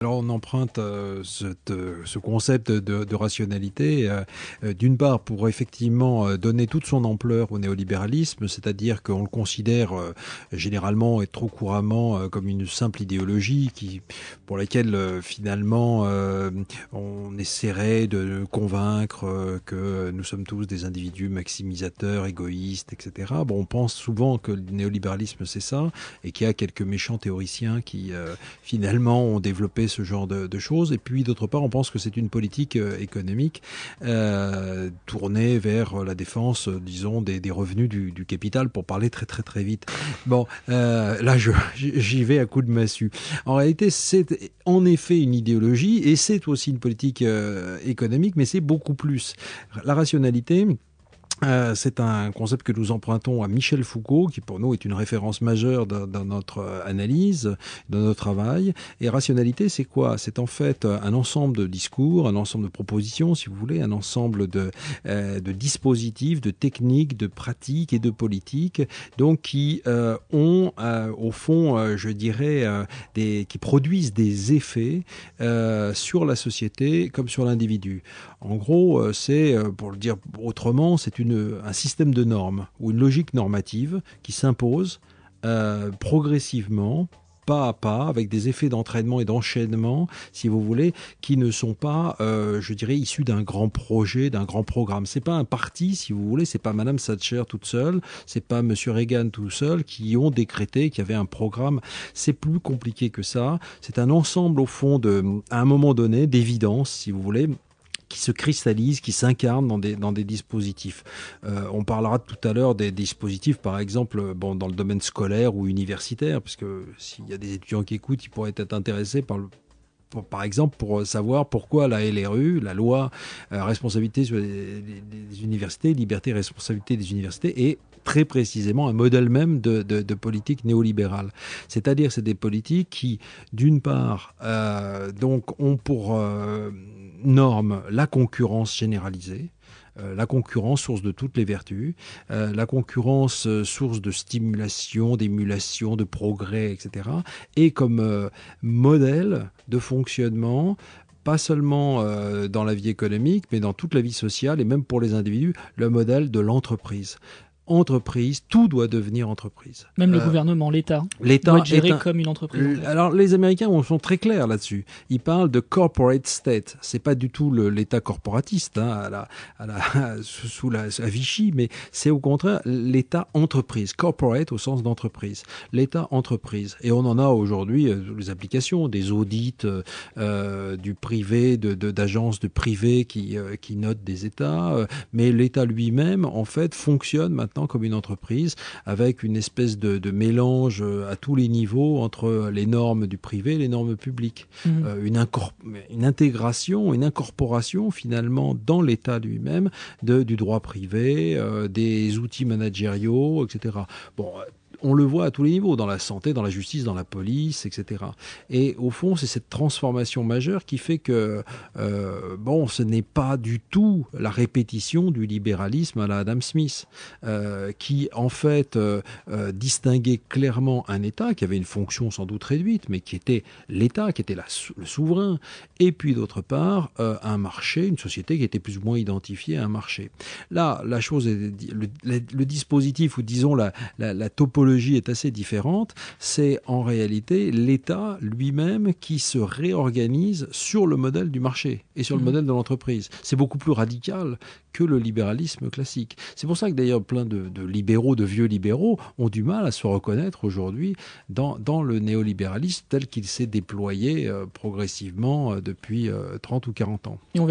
Alors on emprunte euh, euh, ce concept de, rationalité, euh, d'une part pour effectivement donner toute son ampleur au néolibéralisme, c'est-à-dire qu'on le considère généralement et trop couramment comme une simple idéologie qui, pour laquelle finalement on essaierait de convaincre que nous sommes tous des individus maximisateurs, égoïstes, etc. Bon, on pense souvent que le néolibéralisme c'est ça et qu'il y a quelques méchants théoriciens qui finalement ont développé ce genre de, choses. Et puis d'autre part, on pense que c'est une politique euh, économique euh, tournée vers euh, la défense, disons, des, revenus du, capital, pour parler très très très vite. Bon, euh, là, j'y vais à coup de massue. En réalité, c'est en effet une idéologie et c'est aussi une politique économique, mais c'est beaucoup plus. La rationalité euh, c'est un concept que nous empruntons à Michel Foucault, qui pour nous est une référence majeure dans, notre euh, analyse, dans notre travail. Et rationalité, c'est quoi C'est en fait euh, un ensemble de discours, un ensemble de propositions, si vous voulez, un ensemble de, dispositifs, de techniques, de pratiques et de politiques, donc qui ont, au fond, je dirais, qui produisent des effets sur la société comme sur l'individu. En gros, c'est, pour le dire autrement, c'est une un système de normes ou une logique normative qui s'impose euh, progressivement pas à pas, avec des effets d'entraînement et d'enchaînement, si vous voulez, qui ne sont pas, euh, je dirais, issus d'un grand projet, d'un grand programme. C'est pas un parti, si vous voulez, c'est pas Madame Thatcher toute seule, c'est pas Monsieur Reagan tout seul qui ont décrété qu'il y avait un programme. C'est plus compliqué que ça. C'est un ensemble, au fond, de, à un moment donné, d'évidence, si vous voulez, qui se cristallisent, qui s'incarnent dans des, dans des dispositifs. Euh, on parlera tout à l'heure des, dispositifs, par exemple, euh, bon, dans le domaine scolaire ou universitaire, puisque s'il y a des étudiants qui écoutent, ils pourraient être intéressés par le, par exemple, pour euh, savoir pourquoi la LRU, la loi responsabilité des universités, liberté responsabilité des universités, est très précisément un modèle même de, de, politique néolibérale. C'est-à-dire, c'est des politiques qui, d'une part, donc ont pour norme la concurrence généralisée, euh, la concurrence source de toutes les vertus, euh, la concurrence euh, source de stimulation, d'émulation, de progrès, etc. Et comme modèle de fonctionnement, pas seulement dans la vie économique, mais dans toute la vie sociale et même pour les individus, le modèle de l'entreprise entreprise, tout doit devenir entreprise. Même le euh, gouvernement, l'État, l'État doit être géré comme une entreprise. Alors les Américains sont très clairs là-dessus. Ils parlent de corporate state. C'est pas du tout l'État corporatiste hein, à la, sous la Vichy, mais c'est au contraire l'État entreprise, corporate au sens d'entreprise, l'État entreprise. Et on en a aujourd'hui euh, les applications, des audits euh, du privé, d'agences de, d'agences de privé qui qui notent des États, mais l'État lui-même en fait fonctionne maintenant comme une entreprise avec une espèce de, mélange euh, à tous les niveaux entre les normes du privé et les normes publiques. Mmh. Euh, une, intégration, une incorporation finalement dans l'État lui-même du droit privé, euh, des outils managériaux, etc. Bon, on le voit à tous les niveaux, dans la santé, dans la justice, dans la police, etc. Et au fond, c'est cette transformation majeure qui fait que, euh, bon, ce n'est pas du tout la répétition du libéralisme à la Adam Smith, euh, qui en fait euh, distinguait clairement un État qui avait une fonction sans doute réduite, mais qui était l'État, qui était le souverain, et puis d'autre part, un marché, une société qui était plus ou moins identifiée à un marché. Là, la chose le, dispositif, ou disons la topologie, est assez différente, c'est en réalité l'État lui-même qui se réorganise sur le modèle du marché et sur le mmh. modèle de l'entreprise. C'est beaucoup plus radical que le libéralisme classique. C'est pour ça que d'ailleurs plein de, libéraux, de vieux libéraux, ont du mal à se reconnaître aujourd'hui dans, le néolibéralisme tel qu'il s'est déployé euh, progressivement euh, depuis 30 euh, ou 40 ans. Et on